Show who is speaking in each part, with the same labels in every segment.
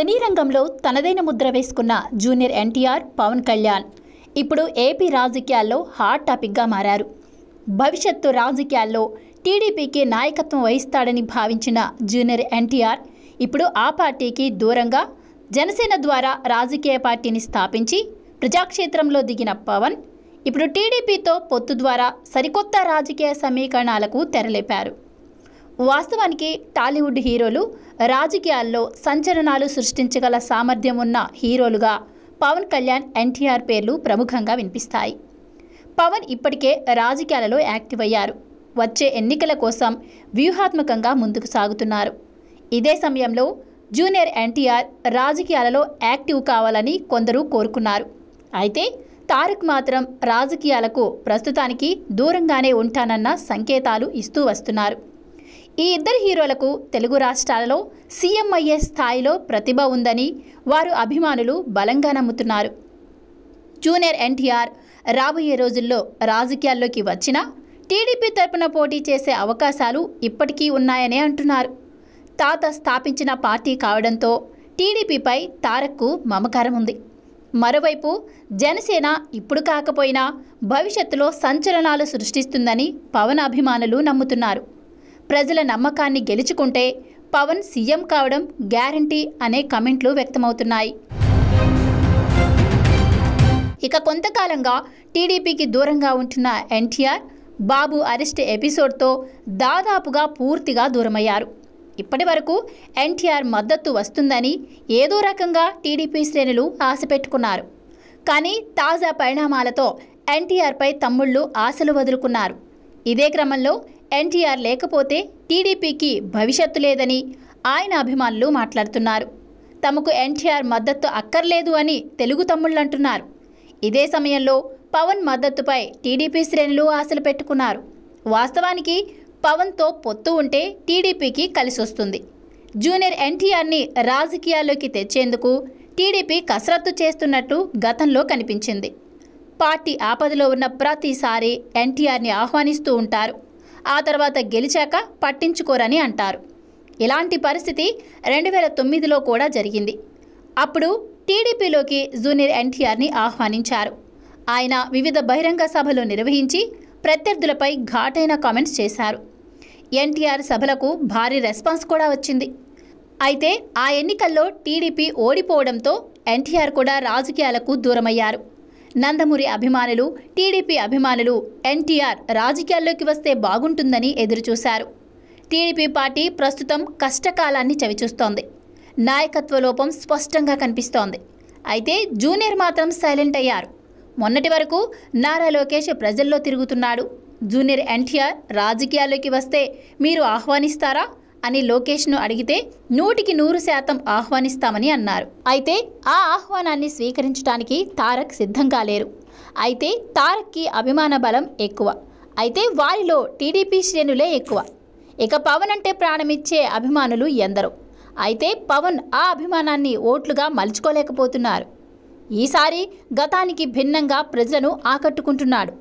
Speaker 1: సినీ రంగంలో తనదైన ముద్ర వేసుకున్న జూనియర్ ఎన్టీఆర్ పవన్ కళ్యాణ్ ఇప్పుడు ఏపీ రాజకీయాల్లో హాట్ టాపిక్గా మారారు భవిష్యత్తు రాజకీయాల్లో టీడీపీకి నాయకత్వం వహిస్తాడని భావించిన జూనియర్ ఎన్టీఆర్ ఇప్పుడు ఆ పార్టీకి దూరంగా జనసేన ద్వారా రాజకీయ పార్టీని స్థాపించి ప్రజాక్షేత్రంలో దిగిన పవన్ ఇప్పుడు టీడీపీతో పొత్తు ద్వారా సరికొత్త రాజకీయ సమీకరణాలకు తెరలేపారు వాస్తవానికి టాలీవుడ్ హీరోలు రాజకీయాల్లో సంచలనాలు సృష్టించగల సామర్థ్యం ఉన్న హీరోలుగా పవన్ కళ్యాణ్ ఎన్టీఆర్ పేర్లు ప్రముఖంగా వినిపిస్తాయి పవన్ ఇప్పటికే రాజకీయాలలో యాక్టివ్ అయ్యారు వచ్చే ఎన్నికల కోసం వ్యూహాత్మకంగా ముందుకు సాగుతున్నారు ఇదే సమయంలో జూనియర్ ఎన్టీఆర్ రాజకీయాలలో యాక్టివ్ కావాలని కొందరు కోరుకున్నారు అయితే తారక్ మాత్రం రాజకీయాలకు ప్రస్తుతానికి దూరంగానే ఉంటానన్న సంకేతాలు ఇస్తూ వస్తున్నారు ఈ ఇద్దరు హీరోలకు తెలుగు రాష్ట్రాలలో సీఎం అయ్యే స్థాయిలో ప్రతిభ ఉందని వారు అభిమానులు బలంగా నమ్ముతున్నారు జూనియర్ ఎన్టీఆర్ రాబోయే రోజుల్లో రాజకీయాల్లోకి వచ్చినా టీడీపీ తరపున పోటీ చేసే అవకాశాలు ఇప్పటికీ ఉన్నాయనే అంటున్నారు తాత స్థాపించిన పార్టీ కావడంతో టీడీపీపై తారక్కు మమకారం ఉంది మరోవైపు జనసేన ఇప్పుడు కాకపోయినా భవిష్యత్తులో సంచలనాలు సృష్టిస్తుందని పవన్ అభిమానులు నమ్ముతున్నారు ప్రజల నమ్మకాన్ని గెలుచుకుంటే పవన్ సీఎం కావడం గ్యారంటీ అనే కమెంట్లు వ్యక్తమవుతున్నాయి ఇక కొంతకాలంగా టీడీపీకి దూరంగా ఉంటున్న ఎన్టీఆర్ బాబు అరెస్ట్ ఎపిసోడ్తో దాదాపుగా పూర్తిగా దూరమయ్యారు ఇప్పటి వరకు ఎన్టీఆర్ మద్దతు వస్తుందని ఏదో రకంగా టీడీపీ శ్రేణులు ఆశ పెట్టుకున్నారు కానీ తాజా పరిణామాలతో ఎన్టీఆర్పై తమ్ముళ్ళు ఆశలు వదులుకున్నారు ఇదే క్రమంలో ఎన్టీఆర్ లేకపోతే టీడీపీకి భవిష్యత్తు లేదని ఆయన అభిమానులు మాట్లాడుతున్నారు తమకు ఎన్టీఆర్ మద్దతు అక్కర్లేదు అని తెలుగు తమ్ముళ్ళు అంటున్నారు ఇదే సమయంలో పవన్ మద్దతుపై టీడీపీ శ్రేణులు ఆశలు పెట్టుకున్నారు వాస్తవానికి పవన్తో పొత్తు ఉంటే టీడీపీకి కలిసొస్తుంది జూనియర్ ఎన్టీఆర్ని రాజకీయాల్లోకి తెచ్చేందుకు టీడీపీ కసరత్తు చేస్తున్నట్టు గతంలో కనిపించింది పార్టీ ఆపదలో ఉన్న ప్రతిసారి ఎన్టీఆర్ని ఆహ్వానిస్తూ ఉంటారు ఆ తర్వాత గెలిచాక పట్టించుకోరని అంటారు ఇలాంటి పరిస్థితి రెండు వేల తొమ్మిదిలో కూడా జరిగింది అప్పుడు టీడీపీలోకి జూనియర్ ఎన్టీఆర్ని ఆహ్వానించారు ఆయన వివిధ బహిరంగ సభలు నిర్వహించి ప్రత్యర్థులపై ఘాటైన కామెంట్స్ చేశారు ఎన్టీఆర్ సభలకు భారీ రెస్పాన్స్ కూడా వచ్చింది అయితే ఆ ఎన్నికల్లో టీడీపీ ఓడిపోవడంతో ఎన్టీఆర్ కూడా రాజకీయాలకు దూరమయ్యారు నందమూరి అభిమానులు టీడీపీ అభిమానులు ఎన్టీఆర్ రాజకీయాల్లోకి వస్తే బాగుంటుందని ఎదురుచూశారు టీడీపీ పార్టీ ప్రస్తుతం కష్టకాలాన్ని చవిచూస్తోంది నాయకత్వ లోపం స్పష్టంగా కనిపిస్తోంది అయితే జూనియర్ మాత్రం సైలెంట్ అయ్యారు మొన్నటి వరకు నారా లోకేష్ ప్రజల్లో తిరుగుతున్నాడు జూనియర్ ఎన్టీఆర్ రాజకీయాల్లోకి వస్తే మీరు ఆహ్వానిస్తారా అని లోకేష్ను అడిగితే నూటికి నూరు శాతం ఆహ్వానిస్తామని అన్నారు అయితే ఆ ఆహ్వానాన్ని స్వీకరించడానికి తారక్ సిద్ధం కాలేరు అయితే తారక్కి అభిమాన బలం ఎక్కువ అయితే వారిలో టీడీపీ శ్రేణులే ఎక్కువ ఇక పవన్ అంటే ప్రాణమిచ్చే అభిమానులు ఎందరో అయితే పవన్ ఆ అభిమానాన్ని ఓట్లుగా మలుచుకోలేకపోతున్నారు ఈసారి గతానికి భిన్నంగా ప్రజలను ఆకట్టుకుంటున్నాడు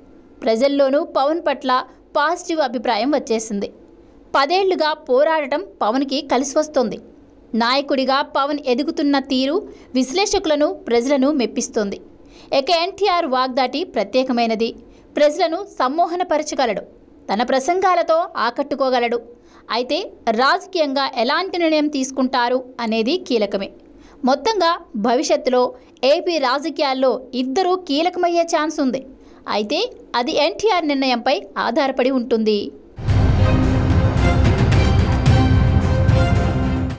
Speaker 1: ప్రజల్లోనూ పవన్ పట్ల పాజిటివ్ అభిప్రాయం వచ్చేసింది పదేళ్లుగా పోరాడటం పవన్కి కలిసి వస్తోంది నాయకుడిగా పవన్ ఎదుగుతున్న తీరు విశ్లేషకులను ప్రజలను మెప్పిస్తోంది ఇక ఎన్టీఆర్ వాగ్దాటి ప్రత్యేకమైనది ప్రజలను సమ్మోహనపరచగలడు తన ప్రసంగాలతో ఆకట్టుకోగలడు అయితే రాజకీయంగా ఎలాంటి నిర్ణయం తీసుకుంటారు అనేది కీలకమే మొత్తంగా భవిష్యత్తులో ఏపీ రాజకీయాల్లో ఇద్దరూ కీలకమయ్యే ఛాన్స్ ఉంది అయితే అది ఎన్టీఆర్ నిర్ణయంపై ఆధారపడి ఉంటుంది